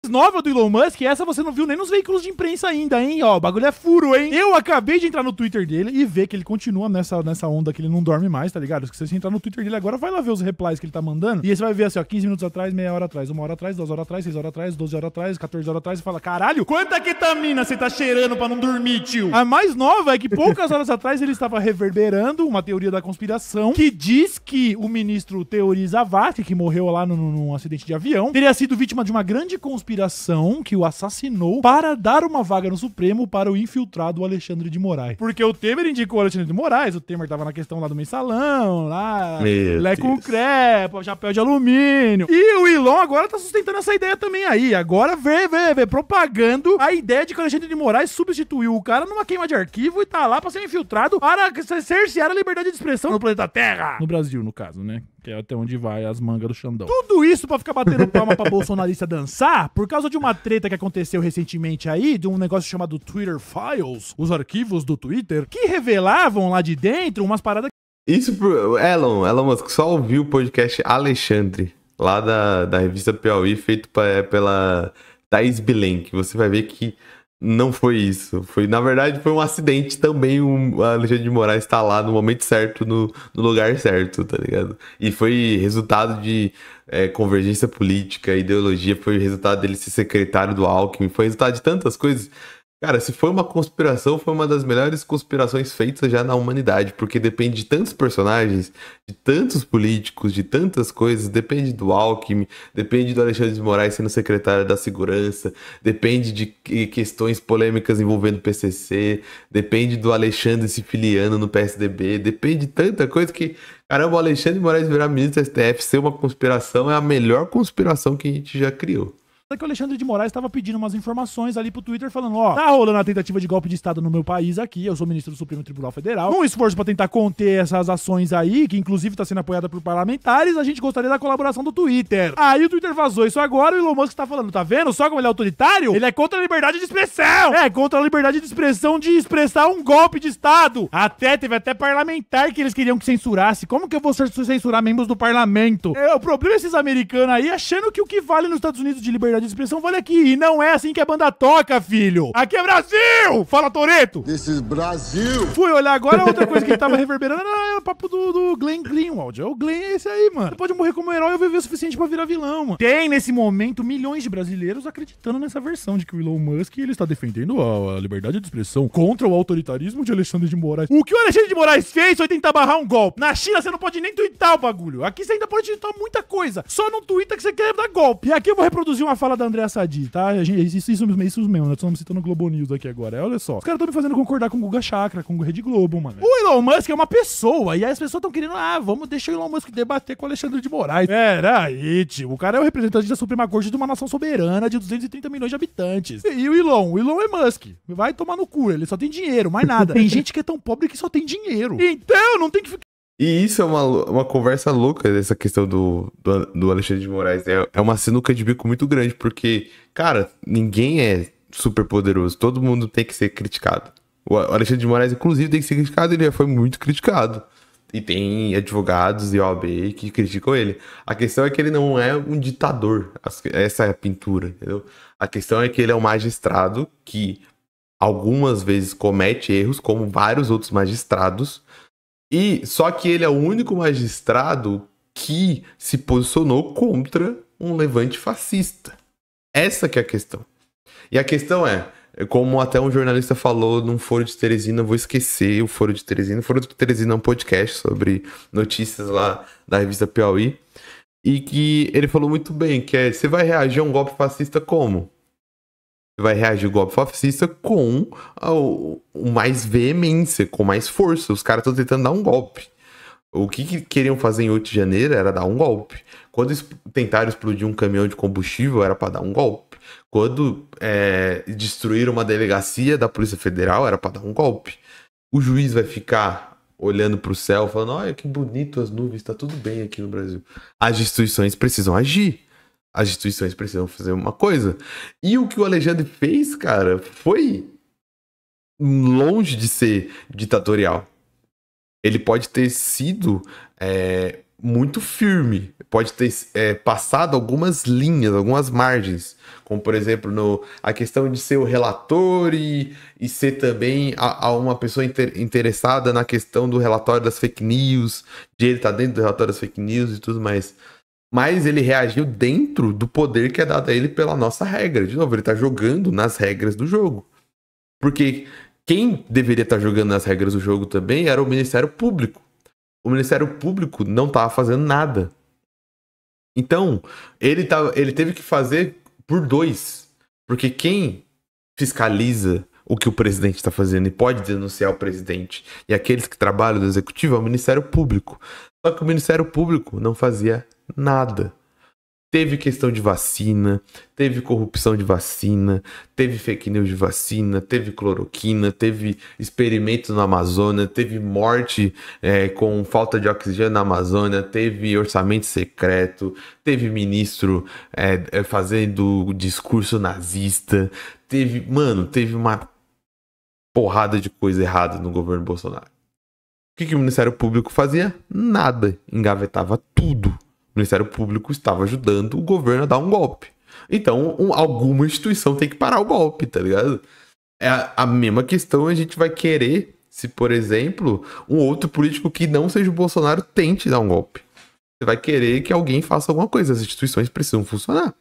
nova do Elon Musk, essa você não viu nem nos veículos de imprensa ainda, hein? Ó, o bagulho é furo, hein? Eu acabei de entrar no Twitter dele e ver que ele continua nessa, nessa onda que ele não dorme mais, tá ligado? Se você entrar no Twitter dele agora, vai lá ver os replies que ele tá mandando. E aí você vai ver assim, ó, 15 minutos atrás, meia hora atrás, uma hora atrás, duas horas atrás, seis horas atrás, 12 horas atrás, 14 horas atrás, e fala: caralho, quanta ketamina você tá cheirando pra não dormir, tio? A mais nova é que poucas horas atrás ele estava reverberando uma teoria da conspiração que diz que o ministro Teori Zavascki, que morreu lá num acidente de avião, teria sido vítima de uma grande conspiração conspiração que o assassinou para dar uma vaga no Supremo para o infiltrado Alexandre de Moraes. Porque o Temer indicou o Alexandre de Moraes, o Temer tava na questão lá do mensalão, lá, Meu Lé com chapéu de alumínio. E o Elon agora tá sustentando essa ideia também aí. Agora vê, vê, vê, propagando a ideia de que o Alexandre de Moraes substituiu o cara numa queima de arquivo e tá lá pra ser infiltrado para cercear a liberdade de expressão no planeta Terra. No Brasil, no caso, né? que é até onde vai as mangas do Xandão. Tudo isso pra ficar batendo palma pra [laughs] bolsonarista dançar por causa de uma treta que aconteceu recentemente aí, de um negócio chamado Twitter Files, os arquivos do Twitter, que revelavam lá de dentro umas paradas. Isso pro Elon, Elon Musk só ouviu o podcast Alexandre, lá da, da revista Piauí, feito pra, pela Thais Bilenk. Você vai ver que não foi isso. Foi, na verdade, foi um acidente também. Um, a Alexandre de Moraes está lá no momento certo, no, no, lugar certo, tá ligado? E foi resultado de é, convergência política, ideologia, foi resultado dele ser secretário do Alckmin, foi resultado de tantas coisas Cara, se foi uma conspiração, foi uma das melhores conspirações feitas já na humanidade, porque depende de tantos personagens, de tantos políticos, de tantas coisas, depende do Alckmin, depende do Alexandre de Moraes sendo secretário da Segurança, depende de questões polêmicas envolvendo o PCC, depende do Alexandre se filiando no PSDB, depende de tanta coisa que, caramba, o Alexandre de Moraes virar ministro do STF ser uma conspiração é a melhor conspiração que a gente já criou que o Alexandre de Moraes estava pedindo umas informações ali pro Twitter, falando: ó, tá rolando a tentativa de golpe de Estado no meu país aqui, eu sou ministro do Supremo Tribunal Federal. num esforço para tentar conter essas ações aí, que inclusive tá sendo apoiada por parlamentares, a gente gostaria da colaboração do Twitter. Aí o Twitter vazou isso agora e o Elon Musk tá falando: tá vendo só como ele é autoritário? Ele é contra a liberdade de expressão! É, contra a liberdade de expressão de expressar um golpe de Estado. Até teve até parlamentar que eles queriam que censurasse. Como que eu vou censurar membros do parlamento? É, o problema é esses americanos aí achando que o que vale nos Estados Unidos de liberdade liberdade de expressão vale aqui. E não é assim que a banda toca, filho. Aqui é Brasil! Fala, Toreto! This Brasil! Fui olhar agora, outra coisa que tava reverberando era ah, é o papo do, do Glenn Greenwald. É o Glenn é esse aí, mano. Você pode morrer como herói ou viver o suficiente pra virar vilão, mano. Tem, nesse momento, milhões de brasileiros acreditando nessa versão de que o Elon Musk ele está defendendo a, a liberdade de expressão contra o autoritarismo de Alexandre de Moraes. O que o Alexandre de Moraes fez foi tentar barrar um golpe. Na China, você não pode nem twittar o bagulho. Aqui você ainda pode twittar muita coisa. Só não Twitter que você quer dar golpe. E aqui eu vou reproduzir uma fala da Andréa Sadi, tá? A gente, isso, isso, mesmo, isso mesmo, nós né? estamos citando Globo News aqui agora. É, olha só. Os caras estão me fazendo concordar com o Guga Chakra, com o Rede Globo, mano. O Elon Musk é uma pessoa, e aí as pessoas estão querendo, ah, vamos deixar o Elon Musk debater com o Alexandre de Moraes. Peraí, tio. O cara é o representante da Suprema Corte de uma nação soberana de 230 milhões de habitantes. E, e o Elon? O Elon é Musk. Vai tomar no cu, ele só tem dinheiro, mais nada. tem gente que é tão pobre que só tem dinheiro. Então, não tem que ficar e isso é uma, uma conversa louca essa questão do, do, do Alexandre de Moraes. É, é uma sinuca de bico muito grande, porque, cara, ninguém é super poderoso. Todo mundo tem que ser criticado. O Alexandre de Moraes, inclusive, tem que ser criticado. Ele já foi muito criticado. E tem advogados e OAB que criticam ele. A questão é que ele não é um ditador. Essa é a pintura, entendeu? A questão é que ele é um magistrado que algumas vezes comete erros, como vários outros magistrados e só que ele é o único magistrado que se posicionou contra um levante fascista. Essa que é a questão. E a questão é, como até um jornalista falou num foro de Teresina, vou esquecer o foro de Teresina. O foro de Teresina é um podcast sobre notícias lá da revista Piauí. E que ele falou muito bem, que é, você vai reagir a um golpe fascista como? vai reagir o golpe fascista com a, o, mais veemência, com mais força. Os caras estão tentando dar um golpe. O que, que, queriam fazer em 8 de janeiro era dar um golpe. Quando tentaram explodir um caminhão de combustível, era para dar um golpe. Quando é, destruíram uma delegacia da Polícia Federal, era para dar um golpe. O juiz vai ficar olhando para o céu, falando: Olha que bonito as nuvens, está tudo bem aqui no Brasil. As instituições precisam agir. As instituições precisam fazer uma coisa. E o que o Alexandre fez, cara, foi longe de ser ditatorial. Ele pode ter sido é, muito firme, pode ter é, passado algumas linhas, algumas margens, como por exemplo no, a questão de ser o relator e, e ser também a, a uma pessoa inter, interessada na questão do relatório das fake news, de ele estar tá dentro do relatório das fake news e tudo mais mas ele reagiu dentro do poder que é dado a ele pela nossa regra. De novo, ele está jogando nas regras do jogo. Porque quem deveria estar tá jogando nas regras do jogo também era o Ministério Público. O Ministério Público não estava fazendo nada. Então, ele, tá, ele teve que fazer por dois. Porque quem fiscaliza o que o presidente está fazendo e pode denunciar o presidente e aqueles que trabalham no executivo é o Ministério Público. Só que o Ministério Público não fazia nada. Teve questão de vacina, teve corrupção de vacina, teve fake news de vacina, teve cloroquina, teve experimento na Amazônia, teve morte é, com falta de oxigênio na Amazônia, teve orçamento secreto, teve ministro é, é, fazendo discurso nazista, teve. Mano, teve uma porrada de coisa errada no governo Bolsonaro. O que, que o Ministério Público fazia? Nada. Engavetava tudo o Ministério Público estava ajudando o governo a dar um golpe. Então, um, alguma instituição tem que parar o golpe, tá ligado? É a, a, mesma questão a gente vai querer se, por exemplo, um outro político que não seja o Bolsonaro tente dar um golpe. Você vai querer que alguém faça alguma coisa. As instituições precisam funcionar.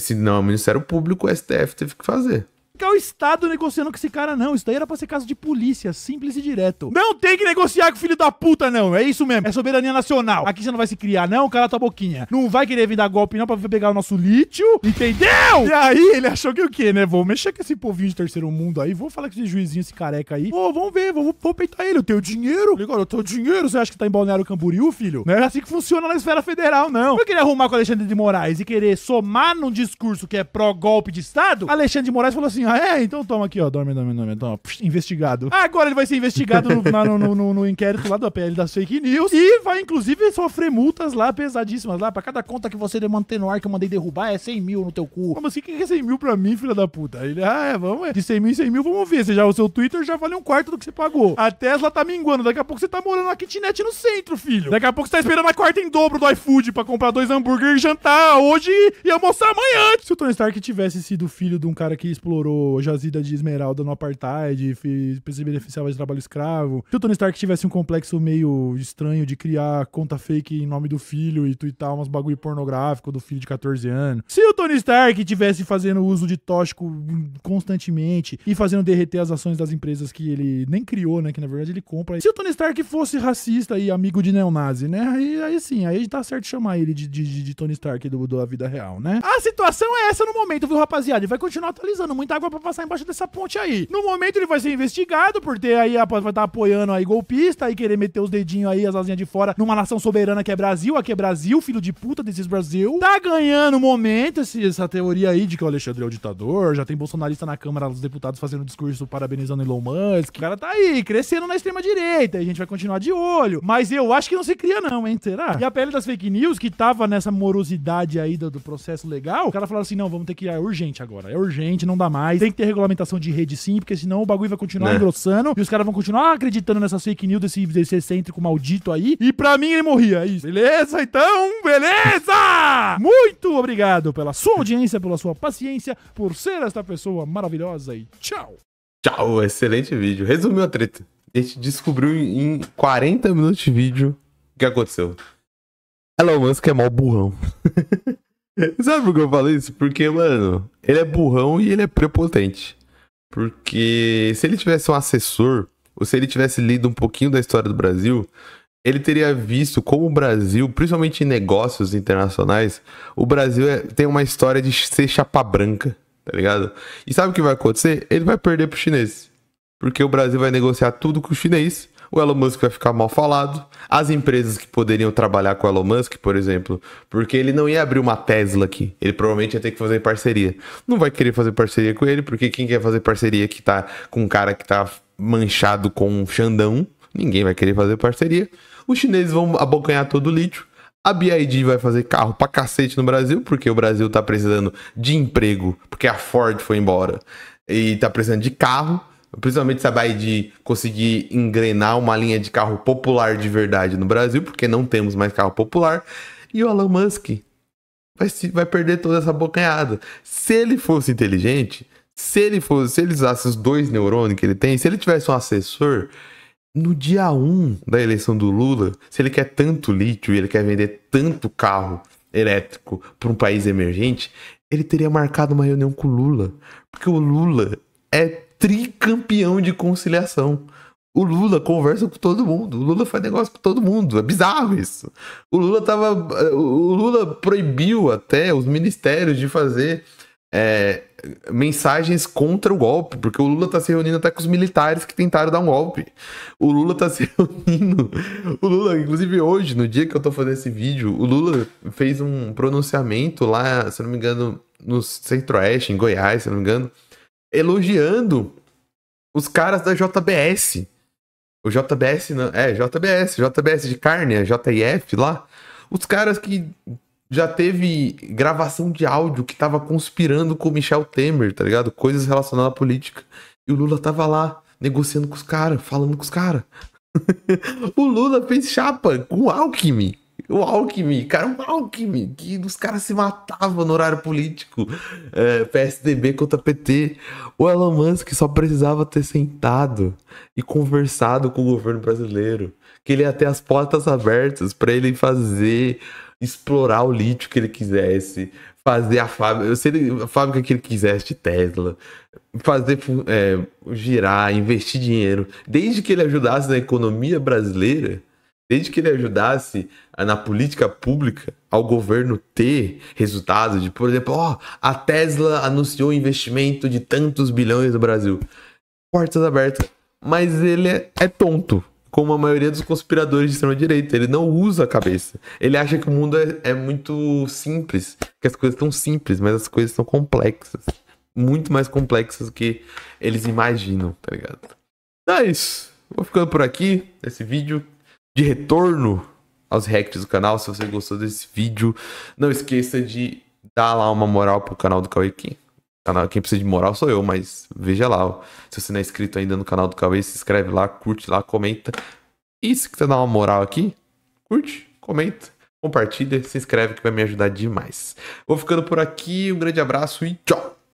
Se não é o Ministério Público, o STF teve que fazer. Que é o Estado negociando com esse cara, não. Isso daí era pra ser caso de polícia, simples e direto. Não tem que negociar com o filho da puta, não. É isso mesmo. É soberania nacional. Aqui você não vai se criar, não, cala tua boquinha. Não vai querer vir dar golpe, não, pra pegar o nosso lítio. Entendeu? E aí ele achou que o quê, né? Vou mexer com esse povinho de terceiro mundo aí, vou falar com esse juizinho, esse careca aí. Pô, vamos ver, vou, vou peitar ele. Eu tenho dinheiro. Agora eu tenho dinheiro. Você acha que tá em Balneário Camboriú, filho? Não é assim que funciona na esfera federal, não. Eu queria arrumar com o Alexandre de Moraes e querer somar num discurso que é pró-golpe de Estado. Alexandre de Moraes falou assim: assim, é, então toma aqui, ó, dorme, dorme, dorme, toma, então, investigado. Agora ele vai ser investigado no, no, no, no, inquérito lá do APL das fake news e vai, inclusive, sofrer multas lá pesadíssimas lá, pra cada conta que você manter no ar que eu mandei derrubar é 100 mil no teu cu. Ah, mas assim? o que, é 100 mil pra mim, filha da puta? ele, ah, é, vamos, é, de 100 mil em 100 mil, vamos ver, você já, o seu Twitter já vale um quarto do que você pagou. A Tesla tá minguando, daqui a pouco você tá morando na kitnet no centro, filho. Daqui a pouco você tá esperando a quarta em dobro do iFood pra comprar dois hambúrguer e jantar hoje e almoçar amanhã. Se o Tony Stark tivesse sido filho de um cara que explorou jazida de esmeralda no apartheid, se beneficiava de trabalho escravo. Se o Tony Stark tivesse um complexo meio estranho de criar conta fake em nome do filho e twittar umas bagulho pornográfico do filho de 14 anos. Se o Tony Stark tivesse fazendo uso de tóxico constantemente e fazendo derreter as ações das empresas que ele nem criou, né? Que na verdade ele compra. Se o Tony Stark fosse racista e amigo de neonazi, né? Aí, aí sim, aí tá certo chamar ele de, de, de Tony Stark do, da vida real, né? A situação é essa no momento, viu, rapaziada? E vai continuar atualizando. Muita água água pra passar embaixo dessa ponte aí. No momento ele vai ser investigado por ter aí, vai estar tá apoiando aí golpista e querer meter os dedinhos aí, as asinhas de fora, numa nação soberana que é Brasil, aqui é Brasil, filho de puta desses Brasil. Tá ganhando momento esse, essa teoria aí de que o Alexandre é o ditador, já tem bolsonarista na Câmara dos Deputados fazendo discurso parabenizando Elon Musk. O cara tá aí, crescendo na extrema direita, e a gente vai continuar de olho. Mas eu acho que não se cria não, hein, será? E a pele das fake news, que tava nessa morosidade aí do, do processo legal, o cara falou assim, não, vamos ter que ir, é urgente agora, é urgente, não dá mais mas tem que ter regulamentação de rede sim, porque senão o bagulho vai continuar né? engrossando e os caras vão continuar acreditando nessa fake news desse, desse excêntrico maldito aí. E pra mim ele morria, é isso. Beleza, então? Beleza! Muito obrigado pela sua audiência, pela sua paciência, por ser esta pessoa maravilhosa e tchau! Tchau, excelente vídeo. Resumiu a treta. A gente descobriu em 40 minutos de vídeo o que aconteceu. Elon Musk é mó burrão. [laughs] Sabe por que eu falo isso? Porque, mano, ele é burrão e ele é prepotente. Porque se ele tivesse um assessor, ou se ele tivesse lido um pouquinho da história do Brasil, ele teria visto como o Brasil, principalmente em negócios internacionais, o Brasil é, tem uma história de ser chapa branca, tá ligado? E sabe o que vai acontecer? Ele vai perder pro chinês. Porque o Brasil vai negociar tudo com o chinês o Elon Musk vai ficar mal falado, as empresas que poderiam trabalhar com o Elon Musk, por exemplo, porque ele não ia abrir uma Tesla aqui, ele provavelmente ia ter que fazer parceria. Não vai querer fazer parceria com ele, porque quem quer fazer parceria que tá com um cara que tá manchado com um Xandão, ninguém vai querer fazer parceria. Os chineses vão abocanhar todo o lítio. A BID vai fazer carro pra cacete no Brasil, porque o Brasil tá precisando de emprego, porque a Ford foi embora e tá precisando de carro. Principalmente Sabai de conseguir engrenar uma linha de carro popular de verdade no Brasil, porque não temos mais carro popular. E o Elon Musk vai, se, vai perder toda essa bocanhada. Se ele fosse inteligente, se ele fosse, se ele usasse os dois neurônios que ele tem, se ele tivesse um assessor, no dia 1 um da eleição do Lula, se ele quer tanto lítio e ele quer vender tanto carro elétrico para um país emergente, ele teria marcado uma reunião com o Lula. Porque o Lula é tricampeão de conciliação. O Lula conversa com todo mundo. O Lula faz negócio com todo mundo. É bizarro isso. O Lula tava. O Lula proibiu até os ministérios de fazer é, mensagens contra o golpe, porque o Lula tá se reunindo até com os militares que tentaram dar um golpe. O Lula tá se reunindo. O Lula, inclusive hoje, no dia que eu tô fazendo esse vídeo, o Lula fez um pronunciamento lá, se não me engano, no Centro-Oeste, em Goiás, se não me engano elogiando os caras da JBS. O JBS, não, né? é, JBS, JBS de carne, a é JIF lá. Os caras que já teve gravação de áudio que tava conspirando com o Michel Temer, tá ligado? Coisas relacionadas à política. E o Lula tava lá, negociando com os caras, falando com os caras. [laughs] o Lula fez chapa com o Alckmin. O Alckmin, cara, o Alckmin, que os caras se matavam no horário político. É, PSDB contra PT. O Elon Musk só precisava ter sentado e conversado com o governo brasileiro. Que ele ia ter as portas abertas para ele fazer, explorar o lítio que ele quisesse, fazer a fábrica, se ele, a fábrica que ele quisesse de Tesla, fazer é, girar, investir dinheiro. Desde que ele ajudasse na economia brasileira Desde que ele ajudasse ah, na política pública ao governo ter resultado de, por exemplo, ó, oh, a Tesla anunciou um investimento de tantos bilhões no Brasil. Portas abertas. Mas ele é, é tonto, como a maioria dos conspiradores de extrema-direita. Ele não usa a cabeça. Ele acha que o mundo é, é muito simples, que as coisas são simples, mas as coisas são complexas. Muito mais complexas do que eles imaginam, tá ligado? Então é isso. Vou ficando por aqui, nesse vídeo de retorno aos reacts do canal. Se você gostou desse vídeo, não esqueça de dar lá uma moral pro canal do Cauê Canal, quem precisa de moral sou eu, mas veja lá. Se você não é inscrito ainda no canal do Cauê, se inscreve lá, curte lá, comenta. E se quiser dar uma moral aqui, curte, comenta, compartilha, se inscreve que vai me ajudar demais. Vou ficando por aqui, um grande abraço e tchau!